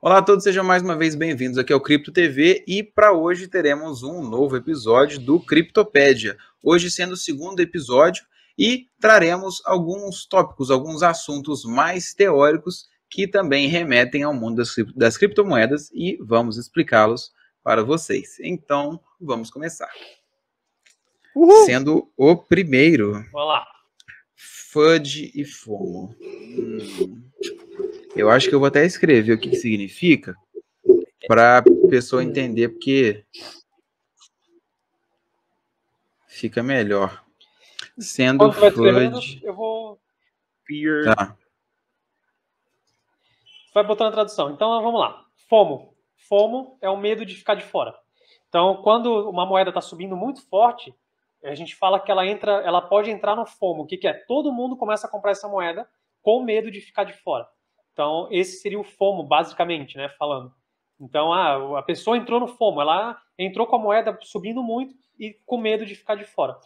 Olá a todos, sejam mais uma vez bem-vindos aqui ao Cripto TV e para hoje teremos um novo episódio do Criptopédia. Hoje sendo o segundo episódio e traremos alguns tópicos, alguns assuntos mais teóricos que também remetem ao mundo das, cripto, das criptomoedas e vamos explicá-los para vocês. Então, vamos começar. Uhul. Sendo o primeiro. Olá. e FOMO. Hum. Eu acho que eu vou até escrever o que, que significa para a pessoa entender, porque fica melhor. Sendo Flood. Eu vou. Tá. Vai botando a tradução. Então vamos lá. FOMO. FOMO é o medo de ficar de fora. Então, quando uma moeda está subindo muito forte, a gente fala que ela entra, ela pode entrar no FOMO. O que, que é? Todo mundo começa a comprar essa moeda com medo de ficar de fora. Então, esse seria o FOMO, basicamente, né, falando. Então, ah, a pessoa entrou no FOMO, ela entrou com a moeda subindo muito e com medo de ficar de fora.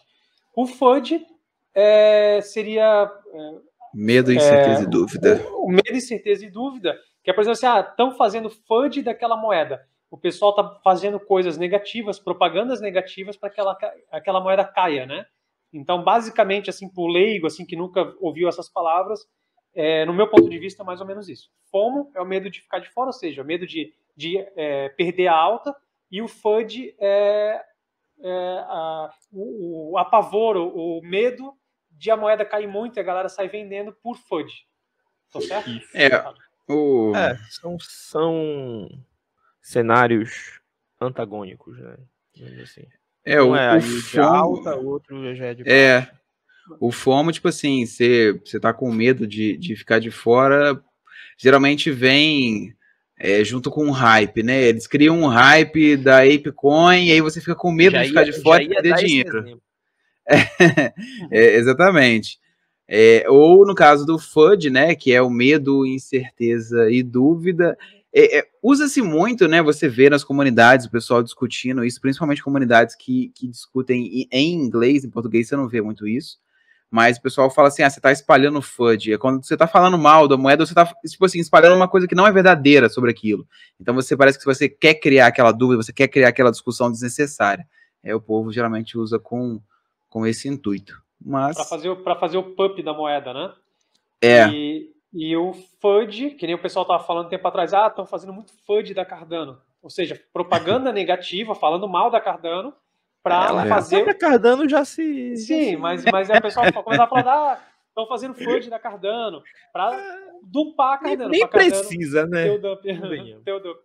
O FUD é, seria. É, medo, é, incerteza é, e dúvida. O, o, medo, incerteza e dúvida, que é, por exemplo, assim, ah, estão fazendo FUD daquela moeda. O pessoal está fazendo coisas negativas, propagandas negativas para que ela, aquela moeda caia, né? Então, basicamente, assim, para o leigo, assim, que nunca ouviu essas palavras, é, no meu ponto de vista, é mais ou menos isso. FOMO é o medo de ficar de fora, ou seja, o medo de, de é, perder a alta, e o FUD é, é a, o, o, apavoro, o medo de a moeda cair muito e a galera sai vendendo por FUD. Tô certo? É, o... É, são, são cenários antagônicos, né? Assim. É, o, é, o, o FOMO... alta, outro já é de é, baixo. É, o FOMO, tipo assim, você tá com medo de, de ficar de fora, geralmente vem é, junto com um hype, né? Eles criam um hype da ApeCoin e aí você fica com medo já de ficar ia, de fora e perder dinheiro. É, é, exatamente. É, ou no caso do FUD, né? Que é o medo, incerteza e dúvida. É, é, usa-se muito, né? Você vê nas comunidades o pessoal discutindo isso, principalmente comunidades que, que discutem em inglês, em português você não vê muito isso. Mas o pessoal fala assim: ah, você está espalhando FUD. É quando você está falando mal da moeda, você está tipo assim, espalhando uma coisa que não é verdadeira sobre aquilo. Então você parece que você quer criar aquela dúvida, você quer criar aquela discussão desnecessária. É, o povo geralmente usa com, com esse intuito. Mas... Para fazer, fazer o pump da moeda, né? É. E, e o FUD, que nem o pessoal estava falando tempo atrás, ah, estão fazendo muito FUD da Cardano. Ou seja, propaganda negativa, falando mal da Cardano, para é. fazer. A Cardano já se. Sim, mas, mas aí é, o pessoal começa a falar, ah, estão fazendo fudge da Cardano, para dupar a Cardano. Nem, precisa, né? Teu dump, teu dump.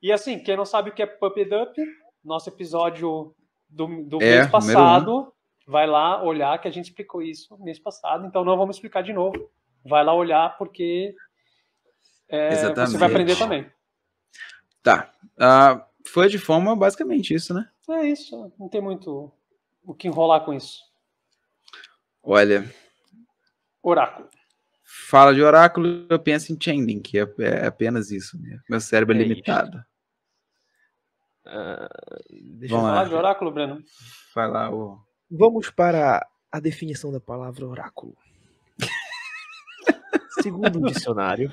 E assim, quem não sabe o que é Pump Dump, nosso episódio do, do é, mês passado, um. vai lá olhar, que a gente explicou isso mês passado, então não vamos explicar de novo. Vai lá olhar, porque é, você vai aprender também. Tá. Uh, Fã de fama é basicamente isso, né? É isso. Não tem muito o que enrolar com isso. Olha. Oráculo. Fala de oráculo, eu penso em Chainlink. É, é apenas isso. Né? Meu cérebro é, é limitado. Uh, deixa Vamos eu falar lá. de oráculo, Breno. Vai lá, ô. Vamos para a definição da palavra oráculo. Segundo o dicionário,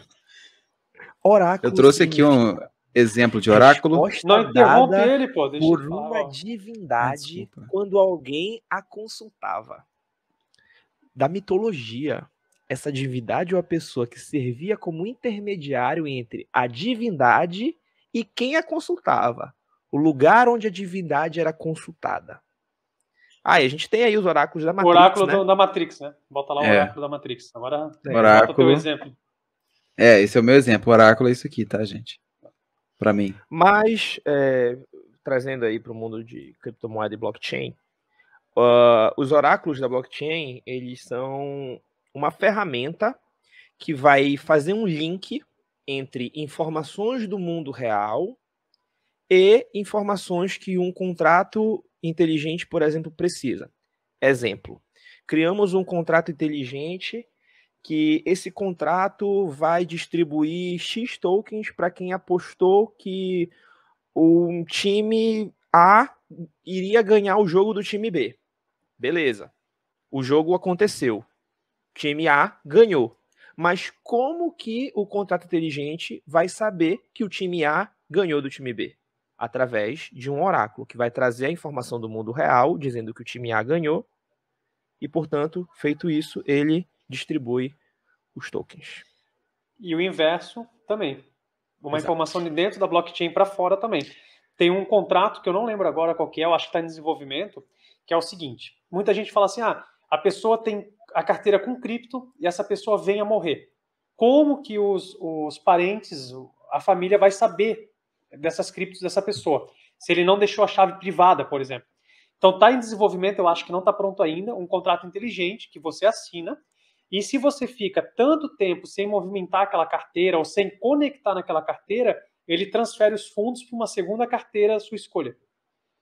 oráculo. Eu trouxe aqui um exemplo de oráculo. Não interrompe ele, pô. Deixa por uma divindade quando alguém a consultava. Da mitologia, essa divindade ou é a pessoa que servia como intermediário entre a divindade e quem a consultava. O lugar onde a divindade era consultada. Ah, e a gente tem aí os oráculos da Matrix. O oráculo né? da Matrix, né? Bota lá o é. oráculo da Matrix. Agora, oráculo. É. bota o teu exemplo. É, esse é o meu exemplo. O oráculo é isso aqui, tá, gente? para mim. Mas, é, trazendo aí para o mundo de criptomoeda e blockchain, uh, os oráculos da blockchain, eles são uma ferramenta que vai fazer um link entre informações do mundo real e informações que um contrato inteligente, por exemplo, precisa. Exemplo, criamos um contrato inteligente que esse contrato vai distribuir X tokens para quem apostou que um time A iria ganhar o jogo do time B. Beleza. O jogo aconteceu. O time A ganhou. Mas como que o contrato inteligente vai saber que o time A ganhou do time B? Através de um oráculo que vai trazer a informação do mundo real, dizendo que o time A ganhou. E, portanto, feito isso, ele distribui os tokens. E o inverso também. Uma Exato. informação de dentro da blockchain para fora também. Tem um contrato que eu não lembro agora qual que é, eu acho que está em desenvolvimento, que é o seguinte: muita gente fala assim, ah, a pessoa tem a carteira com cripto e essa pessoa vem a morrer. Como que os, os parentes, a família vai saber dessas criptos dessa pessoa? Se ele não deixou a chave privada, por exemplo. Então está em desenvolvimento, eu acho que não está pronto ainda, um contrato inteligente que você assina e se você fica tanto tempo sem movimentar aquela carteira ou sem conectar naquela carteira, ele transfere os fundos para uma segunda carteira à sua escolha.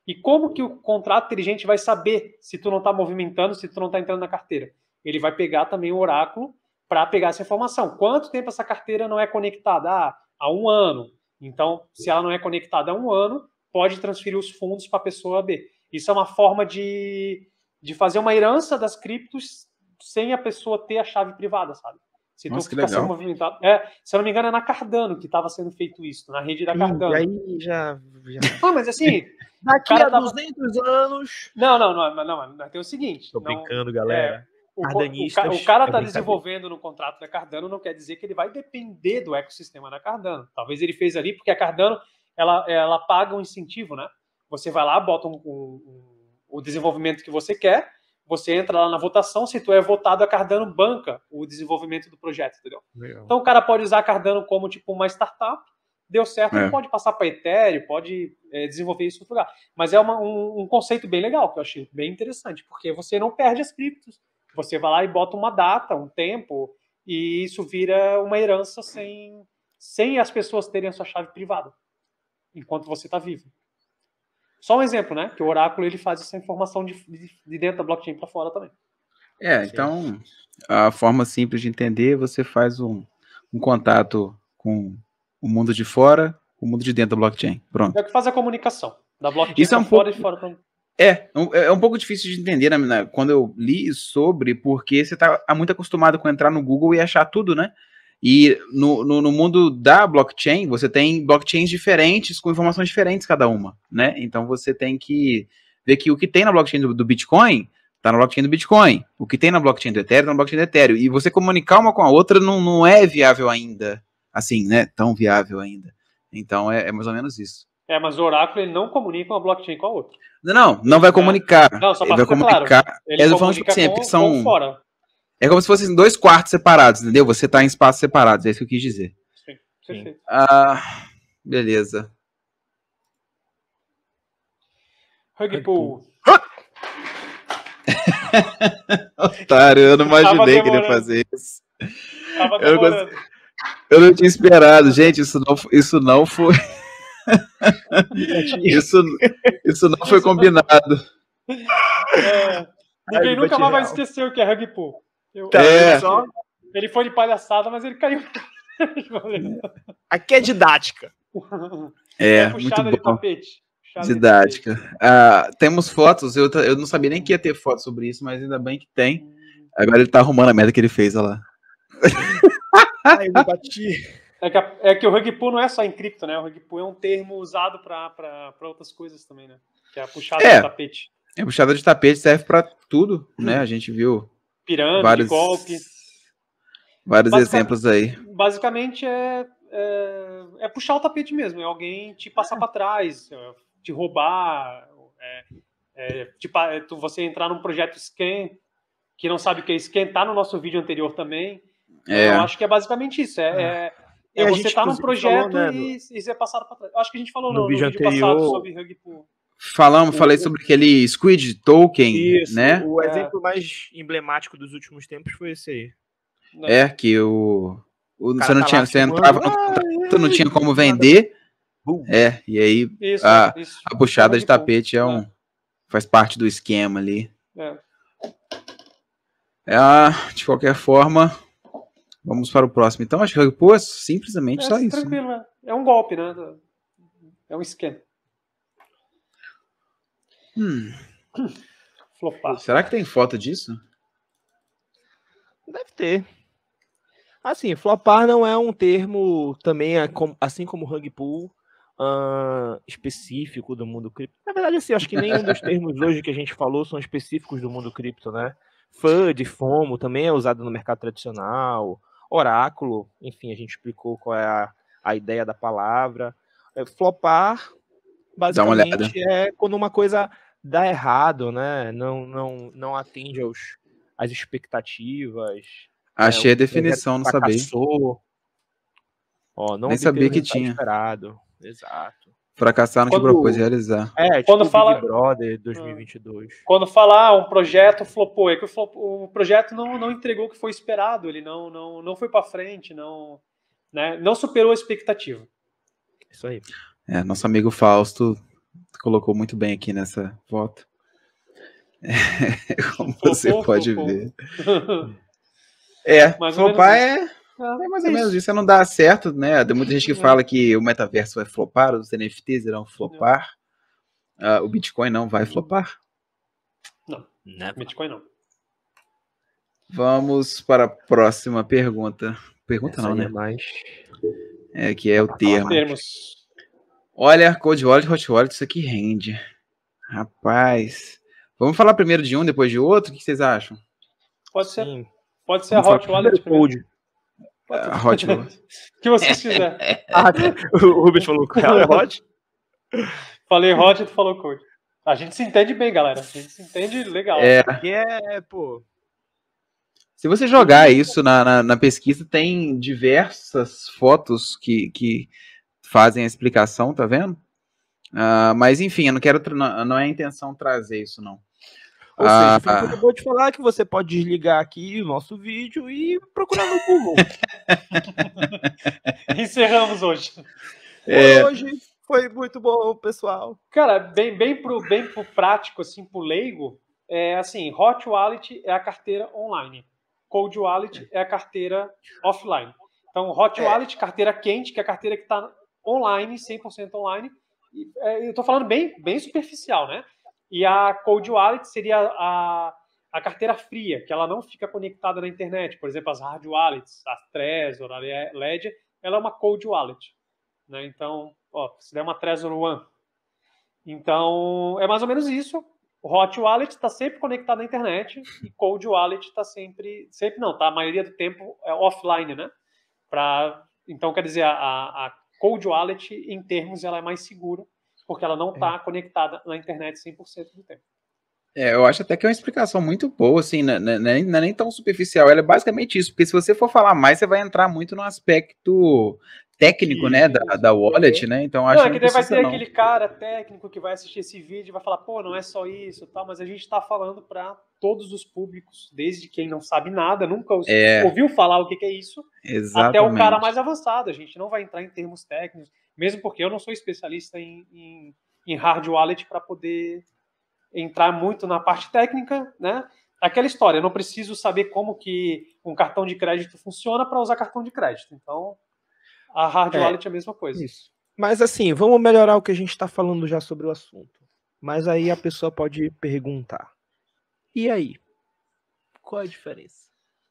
E como que o contrato inteligente vai saber se tu não está movimentando, se tu não está entrando na carteira? Ele vai pegar também o oráculo para pegar essa informação. Quanto tempo essa carteira não é conectada? Ah, há um ano. Então, se ela não é conectada há um ano, pode transferir os fundos para a pessoa B. Isso é uma forma de, de fazer uma herança das criptos sem a pessoa ter a chave privada, sabe? Se Nossa, tu ficar sendo movimentado. É, se eu não me engano, é na Cardano que estava sendo feito isso, na rede da Cardano. E aí já. já... Ah, mas assim. Daqui a 200 anos. Não, não, não, não, não, não. Tem o seguinte. Tô não, brincando, galera. É, o, o, o, cara está é tá desenvolvendo no contrato da Cardano não quer dizer que ele vai depender do ecossistema da Cardano. Talvez ele fez ali, porque a Cardano ela, ela paga um incentivo, né? Você vai lá, bota um, um, um, o desenvolvimento que você quer você entra lá na votação, se tu é votado, a Cardano banca o desenvolvimento do projeto, entendeu? Legal. Então o cara pode usar a Cardano como tipo uma startup, deu certo, é. pode passar para Ethereum, pode é, desenvolver isso em outro lugar. Mas é uma, um, um, conceito bem legal, que eu achei bem interessante, porque você não perde as criptos. Você vai lá e bota uma data, um tempo, e isso vira uma herança sem, sem as pessoas terem a sua chave privada, enquanto você está vivo. Só um exemplo, né? Que o oráculo ele faz essa informação de, de dentro da blockchain para fora também. É, então a forma simples de entender, você faz um, um contato com o mundo de fora, o mundo de dentro da blockchain. Pronto. É o que faz a comunicação da blockchain Isso é um pouco... fora fora. também. É, é um pouco difícil de entender né, quando eu li sobre, porque você está muito acostumado com entrar no Google e achar tudo, né? E no, no, no, mundo da blockchain, você tem blockchains diferentes, com informações diferentes cada uma, né? Então você tem que ver que o que tem na blockchain do, do Bitcoin está na blockchain do Bitcoin. O que tem na blockchain do Ethereum está na blockchain do Ethereum. E você comunicar uma com a outra não, não é viável ainda. Assim, né? Tão viável ainda. Então é, é mais ou menos isso. É, mas o Oracle não comunica uma blockchain com a outra. Não, não, não vai comunicar. Não, só para ele vai comunicar. Claro. Ele, ele é comunica tipo assim, com, são... fora. É como se fossem dois quartos separados, entendeu? Você tá em espaços separados, é isso que eu quis dizer. Sim, perfeito. Ah, beleza. Rug Otário, eu não imaginei que ele ia fazer isso. Eu não, consegui... eu não, tinha esperado, gente. Isso não, isso não foi. isso, isso não foi combinado. É, ninguém Ai, nunca mais vai esquecer o que é rug Tá. Eu, é. só, ele foi de palhaçada, mas ele caiu. Aqui é didática. É, é muito bom. Tapete, didática. Tapete. Ah, temos fotos, eu, eu não sabia nem que ia ter foto sobre isso, mas ainda bem que tem. Hum. Agora ele tá arrumando a merda que ele fez, olha lá. Ai, eu bati. É que, a, é que o rugby pull não é só em cripto, né? O rugby pull é um termo usado para outras coisas também, né? Que é a puxada é, de tapete. É, puxada de tapete serve para tudo, né? Hum. A gente viu pirâmide, vários, golpe. Vários exemplos aí. Basicamente é, é, é, puxar o tapete mesmo, é alguém te passar para trás, é, te roubar, é, é, tipo, você entrar num projeto Scan, que não sabe o que é Scan, tá no nosso vídeo anterior também. É. Eu acho que é basicamente isso. É, é, é você tá num projeto falou, né, e, e ser passado para trás. Acho que a gente falou no, no, vídeo, vídeo anterior, passado sobre Rugby Falamos, o, falei sobre aquele Squid Token, isso, né? O exemplo mais emblemático dos últimos tempos foi esse aí. É, é que o. o, o você não tá tinha. Você entrava no ah, contrato, não é, tinha como vender. É, e aí isso, a, isso. a puxada de tapete é um, é. faz parte do esquema ali. É. É, ah, de qualquer forma, vamos para o próximo. Então, acho que pô, simplesmente é, só isso. Né? né? É um golpe, né? É um esquema. Hum. Flopar. Será que tem foto disso? Deve ter. Assim, flopar não é um termo também, é assim como rug pull, uh, específico do mundo cripto. Na verdade, assim, acho que nenhum dos termos hoje que a gente falou são específicos do mundo cripto, né? FUD, FOMO também é usado no mercado tradicional, oráculo, enfim, a gente explicou qual é a, a ideia da palavra. É, flopar Basicamente é quando uma coisa dá errado, né? Não, não, não atende aos, às expectativas. Né? Achei né? a definição, não sabia. Ó, não Nem sabia que tinha. Esperado. Exato. Fracassar no que propôs realizar. É, tipo ah. quando fala Big Brother 2022. Quando falar um projeto flopou, é que o, o projeto não, não entregou o que foi esperado, ele não não, não foi para frente, não né, não superou a expectativa. Isso aí. É, nosso amigo Fausto colocou muito bem aqui nessa foto. É, como você pô, pode pô, ver. É, flopar é, é, mais ou é- é ah, menos isso. isso. É não dá certo, né? Tem muita gente que fala que o metaverso vai flopar, os NFTs irão flopar. Uh, o Bitcoin não vai flopar? Não, né? Bitcoin não. Vamos para a próxima pergunta. Pergunta Essa não, né? É mais... É, que é o termo. Termos. Olha, Cold Wallet, Hot Wallet, isso aqui rende. Rapaz. Vamos falar primeiro de um, depois de outro? O que vocês acham? Pode ser. Sim. Pode ser Vamos a Hot Wallet primeiro. Primeiro. Uh, Hot Wallet. que vocês quiserem. ah, o Rubens falou que ela é Hot. Falei Hot e tu falou Cold. A gente se entende bem, galera. A gente se entende legal. É, porque é, é, pô. Se você jogar isso na, na, na pesquisa, tem diversas fotos que, que fazem a explicação, tá vendo? Uh, mas enfim, eu não quero, não, não é a intenção trazer isso não. Ou ah, seja, ah, vou ah. te falar que você pode desligar aqui o nosso vídeo e procurar no Google. Encerramos hoje. É... Hoje foi muito bom, pessoal. Cara, bem, bem pro bem pro prático, assim, pro leigo, é assim, Hot Wallet é a carteira online. Cold Wallet é a carteira offline. Então, Hot é. Wallet, carteira quente, que é a carteira que está online, 100% online. E, é, eu estou falando bem, bem superficial, né? E a Cold Wallet seria a, a carteira fria, que ela não fica conectada na internet. Por exemplo, as hard wallets, a Trezor, a Ledger, ela é uma Cold Wallet. Né? Então, ó, se der uma Trezor One. Então, é mais ou menos isso. O Hot Wallet está sempre conectado na internet e Cold Wallet está sempre, sempre não, tá? A maioria do tempo é offline, né? Pra, então, quer dizer, a, a Cold Wallet, em termos, ela é mais segura, porque ela não está é. conectada na internet 100% do tempo. É, eu acho até que é uma explicação muito boa, assim, né, né, né, não, é, nem tão superficial, ela é basicamente isso, porque se você for falar mais, você vai entrar muito no aspecto técnico, né, da, da wallet, uhum. né? Então acho não, é que, que vai ter não. aquele cara técnico que vai assistir esse vídeo e vai falar, pô, não é só isso, tal, mas a gente está falando para todos os públicos, desde quem não sabe nada, nunca é. ouviu falar o que, é isso, Exatamente. até o cara mais avançado. A gente não vai entrar em termos técnicos, mesmo porque eu não sou especialista em, em, em hard wallet para poder entrar muito na parte técnica, né? Aquela história, eu não preciso saber como que um cartão de crédito funciona para usar cartão de crédito. Então, a hard é. wallet é a mesma coisa. Isso. Mas assim, vamos melhorar o que a gente está falando já sobre o assunto. Mas aí a pessoa pode perguntar e aí? Qual é a diferença?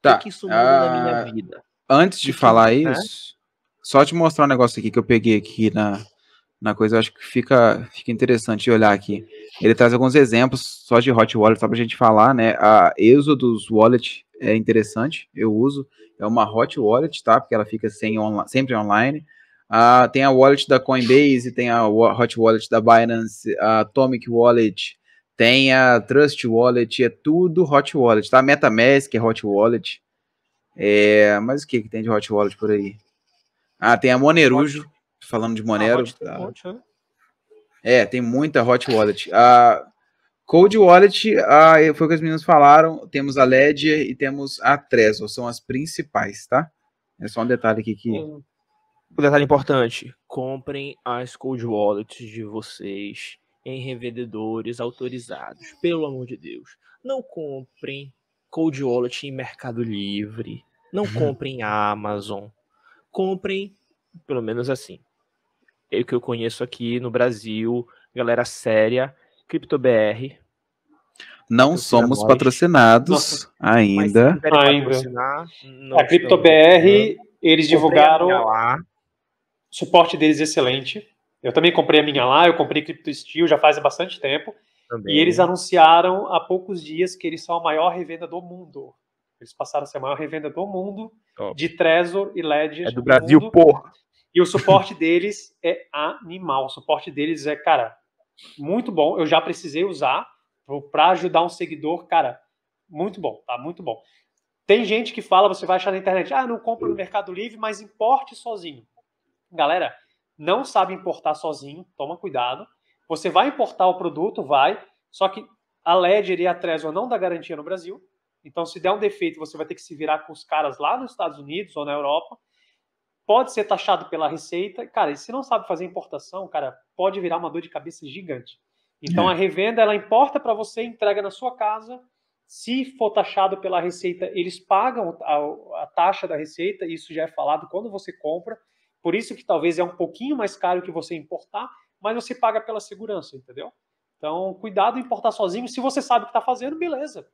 Tá. O que isso muda ah, na minha ah, vida? Antes de falar que... É? isso, só te mostrar um negócio aqui que eu peguei aqui na, na coisa, eu acho que fica, fica interessante olhar aqui. Ele traz alguns exemplos só de hot wallet, só pra gente falar, né? A Exodus Wallet é interessante, eu uso. É uma hot wallet, tá? Porque ela fica sem onla sempre online. Ah, tem a wallet da Coinbase, tem a hot wallet da Binance, a Atomic Wallet, tem a Trust Wallet, é tudo Hot Wallet, tá? MetaMask é Hot Wallet. É, mas o que, que tem de Hot Wallet por aí? Ah, tem a Monerujo, Hot. falando de ah, Monero. Ah, tá. Hot, né? É, tem muita Hot Wallet. A Cold Wallet, a, foi o que as meninas falaram, temos a Ledger e temos a Trezor, são as principais, tá? É só um detalhe aqui que... Um, um detalhe importante, comprem as Cold Wallets de vocês em revendedores autorizados. Pelo amor de Deus. Não comprem Cold Wallet em Mercado Livre. Não uhum. comprem Amazon. Comprem, pelo menos assim. É o que eu conheço aqui no Brasil, galera séria, CryptoBR. Não somos patrocinados Nossa, ainda. ainda. A CryptoBR, eles divulgaram. O suporte deles excelente. Eu também comprei a minha lá, eu comprei Steel já faz bastante tempo. Também. E eles anunciaram há poucos dias que eles são a maior revenda do mundo. Eles passaram a ser a maior revenda do mundo Top. de Trezor e Ledger. É do, do Brasil, mundo. porra! E o suporte deles é animal. O suporte deles é, cara, muito bom. Eu já precisei usar para ajudar um seguidor, cara, muito bom, tá? Muito bom. Tem gente que fala, você vai achar na internet, ah, não compra no Mercado Livre, mas importe sozinho. Galera, não sabe importar sozinho, toma cuidado. Você vai importar o produto, vai, só que a Ledger e a Trezor não dá garantia no Brasil. Então, se der um defeito, você vai ter que se virar com os caras lá nos Estados Unidos ou na Europa. Pode ser taxado pela Receita. Cara, e se não sabe fazer importação, cara, pode virar uma dor de cabeça gigante. Então, é. a revenda, ela importa para você, entrega na sua casa. Se for taxado pela Receita, eles pagam a, a taxa da Receita. Isso já é falado quando você compra. Por isso que talvez é um pouquinho mais caro que você importar, mas você paga pela segurança, entendeu? Então, cuidado em importar sozinho. Se você sabe o que está fazendo, beleza.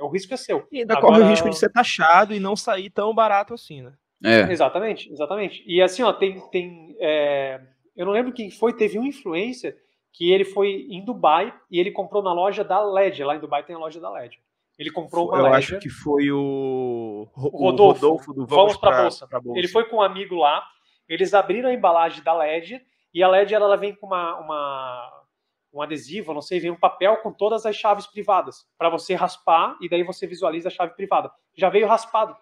O risco é seu. E ainda Agora... corre o risco de ser taxado e não sair tão barato assim, né? É. Exatamente, exatamente. E assim, ó, tem. tem é... Eu não lembro quem foi, teve um influencer que ele foi em Dubai e ele comprou na loja da LED. Lá em Dubai tem a loja da LED. Ele comprou uma Eu LED. acho que foi o, o Rodolfo, Rodolfo do Vamos, Vamos pra, pra, bolsa. pra, bolsa. Ele foi com um amigo lá eles abriram a embalagem da Ledger e a Ledger ela vem com uma, uma um adesivo, não sei, vem um papel com todas as chaves privadas para você raspar e daí você visualiza a chave privada. Já veio raspado,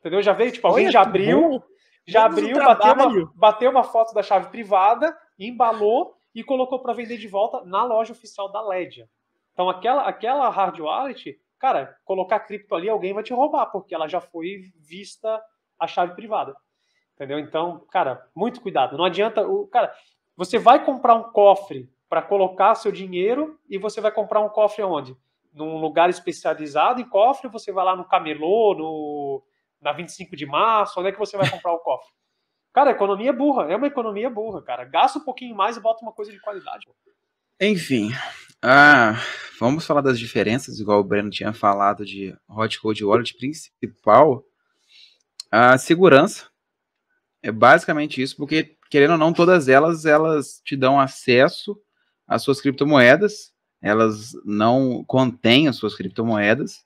entendeu? Já veio tipo alguém Olha, já abriu, já abriu, bateu uma, bateu uma foto da chave privada, embalou e colocou para vender de volta na loja oficial da Ledger. Então aquela aquela hard wallet, cara, colocar cripto ali alguém vai te roubar porque ela já foi vista a chave privada. Entendeu? Então, cara, muito cuidado. Não adianta. O, cara, você vai comprar um cofre para colocar seu dinheiro e você vai comprar um cofre onde? Num lugar especializado em cofre, você vai lá no camelô, no, na 25 de março, onde é que você vai comprar o cofre? Cara, economia é burra, é uma economia burra, cara. Gasta um pouquinho mais e bota uma coisa de qualidade. Enfim, ah, vamos falar das diferenças, igual o Breno tinha falado de hot cold wallet principal. A segurança, é basicamente isso, porque querendo ou não, todas elas elas te dão acesso às suas criptomoedas. Elas não contêm as suas criptomoedas.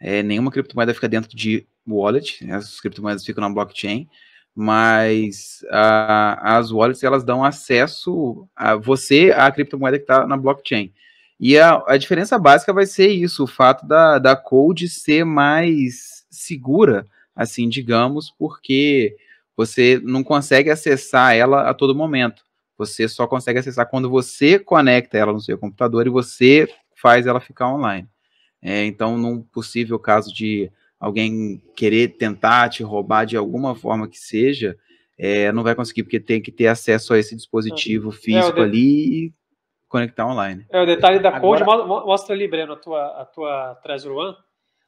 É, nenhuma criptomoeda fica dentro de wallet. Né, as criptomoedas ficam na blockchain, mas a, as wallets elas dão acesso a você à criptomoeda que está na blockchain. E a, a, diferença básica vai ser isso, o fato da, da Code ser mais segura, assim, digamos, porque você não consegue acessar ela a todo momento. Você só consegue acessar quando você conecta ela no seu computador e você faz ela ficar online. É, então, num possível caso de alguém querer tentar te roubar de alguma forma que seja, é, não vai conseguir, porque tem que ter acesso a esse dispositivo é, é físico é, ali e conectar online. É, o detalhe da Agora... code mostra ali, Breno, a tua, a tua Trezor One.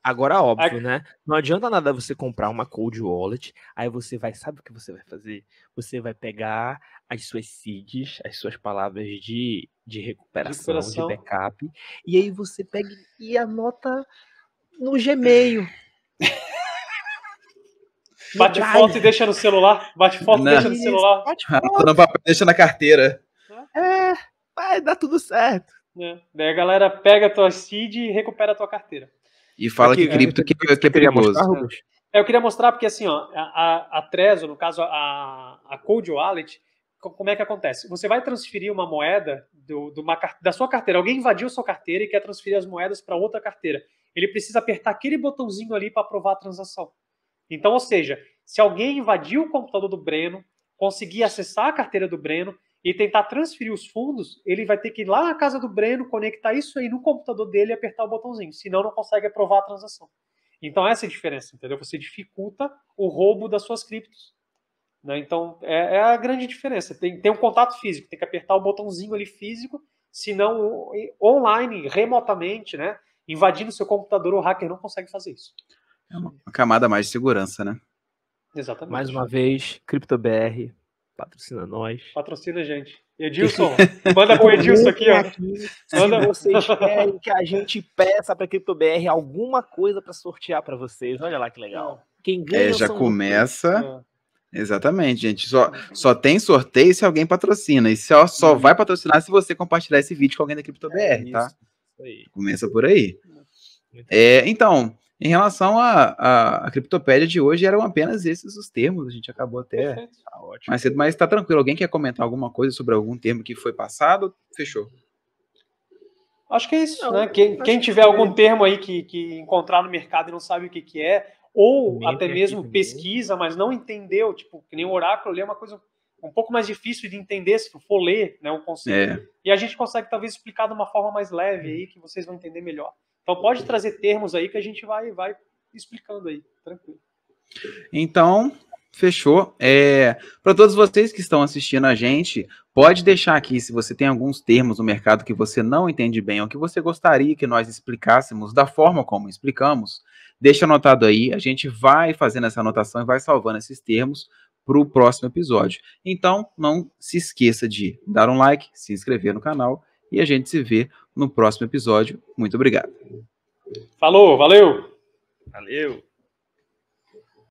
Agora, óbvio, né? Não adianta nada você comprar uma cold wallet, aí você vai, sabe o que você vai fazer? Você vai pegar as suas seeds, as suas palavras de, de recuperação, recuperação. de backup, e aí você pega e anota no Gmail. Bate foto e deixa no celular. Bate foto e deixa no celular. Bate ah, foto. No papel, deixa na carteira. Né? É, vai dar tudo certo. É. Daí a galera pega a tua seed e recupera a tua carteira. E fala Aqui, que cripto é, que, que, é perigoso. É, eu queria mostrar porque assim, ó, a, a Trezor, no caso a, a Cold Wallet, como é que acontece? Você vai transferir uma moeda do, do uma, da sua carteira. Alguém invadiu sua carteira e quer transferir as moedas para outra carteira. Ele precisa apertar aquele botãozinho ali para aprovar a transação. Então, ou seja, se alguém invadiu o computador do Breno, conseguir acessar a carteira do Breno, e tentar transferir os fundos, ele vai ter que ir lá na casa do Breno, conectar isso aí no computador dele e apertar o botãozinho, senão não consegue aprovar a transação. Então, essa é a diferença, entendeu? Você dificulta o roubo das suas criptos. Né? Então, é, é, a grande diferença. Tem, tem um contato físico, tem que apertar o botãozinho ali físico, senão online, remotamente, né? invadindo seu computador, o hacker não consegue fazer isso. É uma camada mais de segurança, né? Exatamente. Mais uma vez, CryptoBR, Patrocina nós. Patrocina a gente. Edilson, manda pro Edilson aqui, ó. Manda... vocês querem que a gente peça pra criptobr alguma coisa para sortear para vocês. Olha lá que legal. Quem é, ganha. É, já começa. Exatamente, gente. Só, só tem sorteio se alguém patrocina. E só, só uhum. vai patrocinar se você compartilhar esse vídeo com alguém da criptobr é, tá? Começa por aí. É, então, em relação à a, a, criptopédia de hoje, eram apenas esses os termos, a gente acabou até Tá ótimo. mais cedo, mas tá tranquilo. Alguém quer comentar alguma coisa sobre algum termo que foi passado? Fechou. Acho que é isso, não, né? Quem, quem tiver que... algum termo aí que, que encontrar no mercado e não sabe o que, que é, ou até mesmo pesquisa, mas não entendeu, tipo, que nem o oráculo é uma coisa um pouco mais difícil de entender se for ler né, o conceito. É. E a gente consegue talvez explicar de uma forma mais leve aí, que vocês vão entender melhor. Então pode trazer termos aí que a gente vai, vai explicando aí, tranquilo. Então, Fechou. É, para todos vocês que estão assistindo a gente, pode deixar aqui se você tem alguns termos no mercado que você não entende bem ou que você gostaria que nós explicássemos da forma como explicamos. Deixa anotado aí, a gente vai fazendo essa anotação e vai salvando esses termos para o próximo episódio. Então, não se esqueça de dar um like, se inscrever no canal e a gente se vê no próximo episódio. Muito obrigado. Falou, valeu! Valeu!